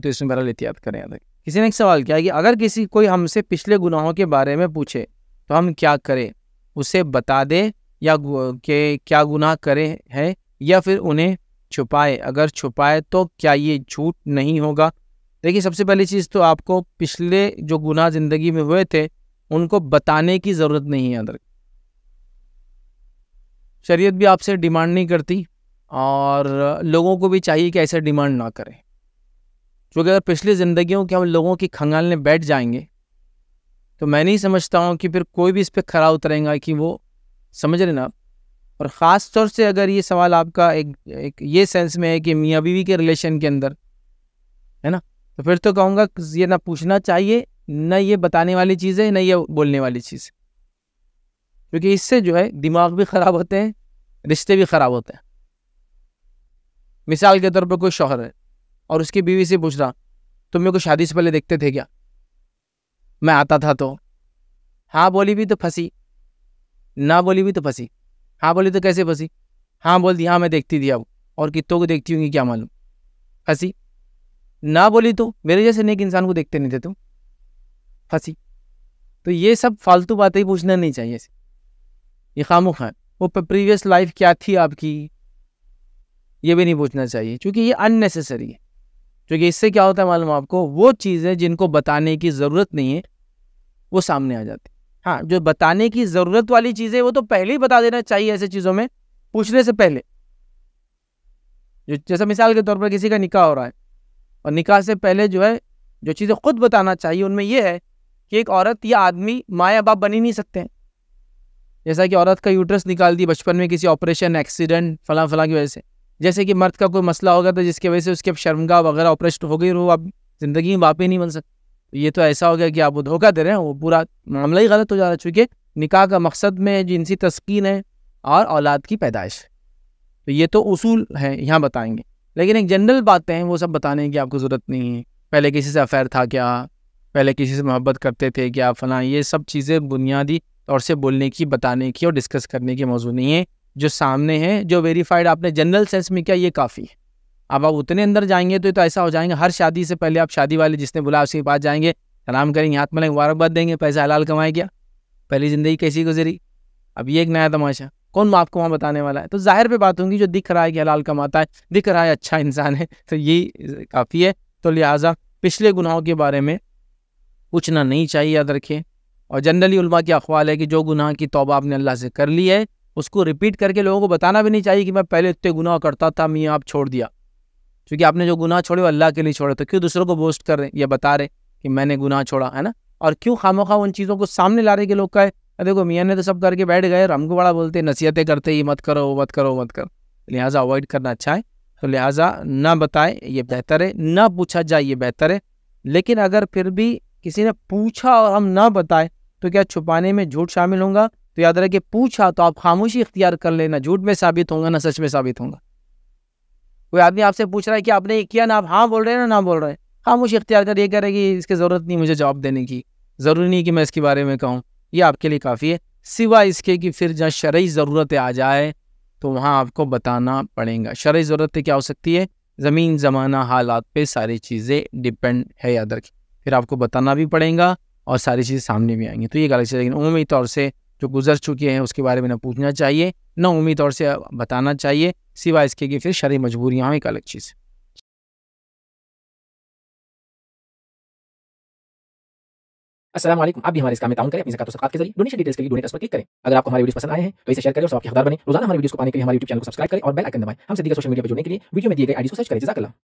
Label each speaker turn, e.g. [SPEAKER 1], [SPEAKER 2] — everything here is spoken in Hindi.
[SPEAKER 1] तो इसमें बहरहाल एहतियात करें अलग किसी ने एक सवाल किया कि अगर किसी कोई हमसे पिछले गुनाहों के बारे में पूछे तो हम क्या करें उसे बता दें या के क्या गुनाह करे हैं या फिर उन्हें छुपाए अगर छुपाए तो क्या ये झूठ नहीं होगा देखिए सबसे पहली चीज़ तो आपको पिछले जो गुनाह ज़िंदगी में हुए थे उनको बताने की ज़रूरत नहीं है अदर शरीयत भी आपसे डिमांड नहीं करती और लोगों को भी चाहिए कि ऐसे डिमांड ना करें क्योंकि अगर पिछली ज़िंदगियों के हम लोगों की खंगालने बैठ जाएंगे तो मैं नहीं समझता हूँ कि फिर कोई भी इस पर खरा उतरेगा कि वो समझ रहे ना और ख़ास तौर से अगर ये सवाल आपका एक एक ये सेंस में है कि मियाँ बीवी के रिलेशन के अंदर है ना तो फिर तो कहूँगा ये ना पूछना चाहिए न ये बताने वाली चीज़ है न ये बोलने वाली चीज़ है क्योंकि इससे जो है दिमाग भी ख़राब होते हैं रिश्ते भी ख़राब होते हैं मिसाल के तौर पर कोई शोहर है और उसकी बीवी से पूछ रहा तुम मेरे को शादी से पहले देखते थे क्या मैं आता था तो हाँ बोली भी तो फंसी ना बोली भी तो फंसी हाँ बोली तो कैसे फंसी हाँ बोल दी हाँ मैं देखती थी अब और कितों को देखती होंगी क्या मालूम फंसी ना बोली तो मेरे जैसे नेक इंसान को देखते नहीं थे तुम फंसी तो ये सब फालतू बातें पूछना नहीं चाहिए ये खामो खान वो प्रीवियस लाइफ क्या थी आपकी ये भी नहीं पूछना चाहिए क्योंकि ये अननेसेसरी है क्योंकि इससे क्या होता है मालूम आपको वो चीज़ें जिनको बताने की ज़रूरत नहीं है वो सामने आ जाती हाँ जो बताने की ज़रूरत वाली चीज़ें वो तो पहले ही बता देना चाहिए ऐसे चीज़ों में पूछने से पहले जो जैसे मिसाल के तौर पर किसी का निकाह हो रहा है और निकाह से पहले जो है जो चीज़ें खुद बताना चाहिए उनमें यह है कि एक औरत या आदमी माँ या बाप बनी नहीं सकते हैं जैसा कि औरत का यूट्रस निकाल दी बचपन में किसी ऑपरेशन एक्सीडेंट फला फला की वजह से जैसे कि मर्द का कोई मसला होगा तो जिसकी वजह से उसके शर्मगा वगैरह ऑपरेशन हो गई और वो आप ज़िंदगी में वापस नहीं बन सकते ये तो ऐसा हो गया कि आप वो धोखा दे रहे हैं वो पूरा मामला ही गलत हो जा रहा है चूँकि निकाह का मकसद में जिनसी तस्किन है और औलाद की पैदाइश तो ये तो उसूल है यहाँ बताएंगे लेकिन एक जनरल बातें हैं वो सब बताने की आपको ज़रूरत नहीं है पहले किसी से अफेयर था क्या पहले किसी से मोहब्बत करते थे क्या फ़लाँ ये सब चीज़ें बुनियादी तौर से बोलने की बताने की और डिस्कस करने की मौजूद नहीं है जो सामने है जो वेरीफाइड आपने जनरल सेंस में किया ये काफ़ी है अब आप उतने अंदर जाएंगे तो, तो ऐसा हो जाएंगे हर शादी से पहले आप शादी वाले जिसने बुलाया उसके पास जाएंगे सलाम करेंगे हाथ में मुबारकबाद देंगे पैसा हलाल कमाए क्या पहली ज़िंदगी कैसी गुजरी अब ये एक नया तमाशा कौन आपको वहाँ बताने वाला है तो जाहिर पे बात होंगी जो दिख रहा है कि हलाल कमाता है दिख रहा है अच्छा इंसान है तो ये काफ़ी है तो लिहाजा पिछले गुनाहों के बारे में पूछना नहीं चाहिए याद रखें और जनरली उल्मा की अखवाल है कि जो गुनाह की तोबा आपने अल्लाह से कर ली है उसको रिपीट करके लोगों को बताना भी नहीं चाहिए कि मैं पहले इतने गुनाह करता था मैं आप छोड़ दिया क्योंकि आपने जो गुनाह छोड़े वो अल्लाह के लिए छोड़े तो क्यों दूसरों को बोस्ट कर रहे हैं या बता रहे कि मैंने गुनाह छोड़ा है ना और क्यों खामो उन चीज़ों को सामने ला रहे कि लोग का है देखो मियाँ ने तो सब करके बैठ गए और हमको बड़ा बोलते नसीहतें करते ये मत करो मत करो मत करो लिहाजा अवॉइड करना अच्छा है तो लिहाजा ना बताएं ये बेहतर है ना पूछा जाए ये बेहतर है लेकिन अगर फिर भी किसी ने पूछा और हम ना बताएं तो क्या छुपाने में झूठ शामिल होगा तो याद रखे पूछा तो आप खामोशी इख्तियार कर लेना झूठ में साबित होगा ना सच में साबित होगा कोई आदमी आपसे पूछ रहा है कि आपने किया ना आप हाँ बोल रहे हैं ना ना बोल रहे हैं खामोशी इख्तियार कर ये कह रहे कि इसकी ज़रूरत नहीं मुझे जवाब देने की ज़रूरी नहीं कि मैं इसके बारे में कहूँ ये आपके लिए काफ़ी है सिवा इसके कि फिर जहाँ शर्य ज़रूरत आ जाए तो वहाँ आपको बताना पड़ेगा शर्य ज़रूरत क्या हो सकती है ज़मीन ज़माना हालात पे सारी चीज़ें डिपेंड है याद रखें फिर आपको बताना भी पड़ेगा और सारी चीज़ें सामने भी आएंगी तो ये गलत चीज़ लेकिन उमूमी तौर से जो गुजर चुके हैं उसके बारे में ना पूछना चाहिए ना उम्मीद तौर से बताना चाहिए सिवाय इसके कि फिर शरी मजबूरियाँ एक अलग चीज़ असलम आप भी हमारे इसका में ताउन करें अपनी जकात सकात के जरिए डोनेशन डिटेल्स के लिए डोनेट पर क्लिक करें अगर आपको हमारी वीडियो पसंद आए हैं तो इसे शेयर करें और आपके हकदार बने रोजाना हमारे वीडियो को पाने के लिए हमारे यूट्यूब चैनल को सब्सक्राइब करें और बेल आइकन दबाएं हम सीधे सोशल मीडिया पर जुड़ने के लिए वीडियो में दिए गए आईडी को सर्च करें जजाकला